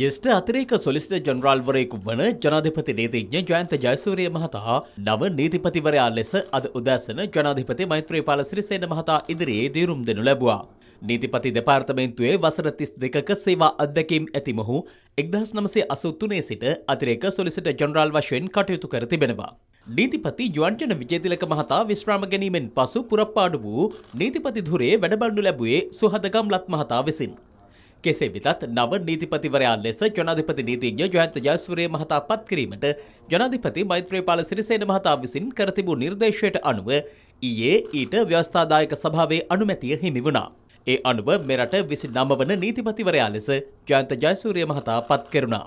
ජෙස්ට අතරේක සොලිස්ට ජනරල්වරයෙකු වන ජනාධිපති නීතිඥ ජයන්ත ජයසූරිය මහතා නව නීතිපතිවරයා ලෙස අද උදැසන ජනාධිපති මෛත්‍රීපාල සිරිසේන මහතා ඉදිරියේ දේරුම් දෙනු ලැබවා. නීතිපති දෙපාර්තමේන්තුවේ වසර තිස් දෙකක සේවා අත්දැකීම් ඇති මොහු එක්දහස් නමසේ අසුත්තුනේ සිට අතිරේක සොලිසිට ජනරල් වශයෙන් කටයුතු කර තිබෙනවා. නීතිපති ජුවන්ජන විජේතිලක මහතා විශ්‍රාම ගැනීමෙන් පසු පුරප්පාඩු වූ නීතිපති දුරේ වැඩබඩු ලැබුවේ සුහදගම් ලත් මහතා විසින්. කෙසේ වෙතත් නව නීතිපතිවරයා ලෙස ජනාධිපති නීතිඥ ජයන්ත ජයසූරිය මහතා පත් කිරීමට ජනාධිපති මෛත්‍රීපාල සිරිසේන මහතා විසින් කර තිබූ නිර්දේශයට අනුව ඊයේ ඊට ව්‍යවස්ථාදායක සභාවේ අනුමැතිය හිමි වුණා. ඒ අනුව මෙරට විසි නම වන නීතිපතිවරයා ලෙස ජයන්ත ජයසූරිය මහතා පත් කෙරුණා.